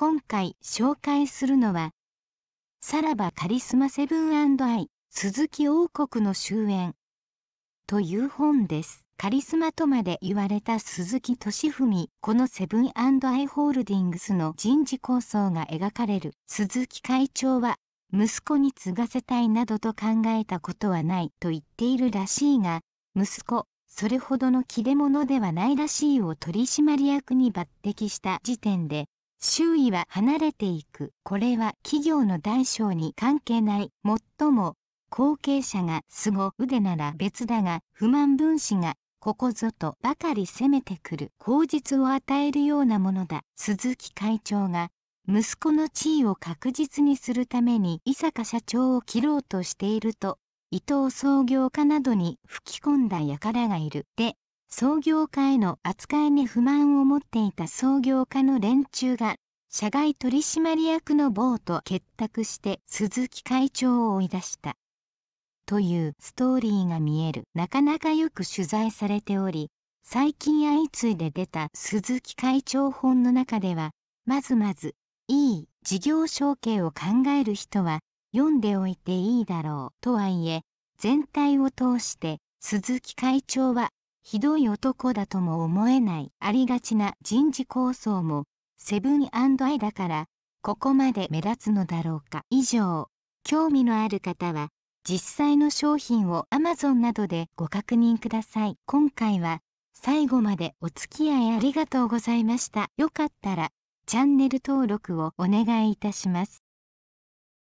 今回紹介するのは、さらばカリスマセブンアイ、鈴木王国の終焉という本です。カリスマとまで言われた鈴木敏文、このセブンアイ・ホールディングスの人事構想が描かれる鈴木会長は、息子に継がせたいなどと考えたことはないと言っているらしいが、息子、それほどの切れ者ではないらしいを取締役に抜擢した時点で、周囲は離れていくこれは企業の大小に関係ないもっとも後継者が凄腕なら別だが不満分子がここぞとばかり攻めてくる口実を与えるようなものだ鈴木会長が息子の地位を確実にするために伊坂社長を切ろうとしていると伊藤創業家などに吹き込んだ輩がいるで創業家への扱いに不満を持っていた創業家の連中が社外取締役の某と結託して鈴木会長を追い出したというストーリーが見えるなかなかよく取材されており最近相次いで出た鈴木会長本の中ではまずまずいい事業承継を考える人は読んでおいていいだろうとはいえ全体を通して鈴木会長はひどい男だとも思えないありがちな人事構想もセブンアイだからここまで目立つのだろうか以上興味のある方は実際の商品を Amazon などでご確認ください今回は最後までお付き合いありがとうございましたよかったらチャンネル登録をお願いいたします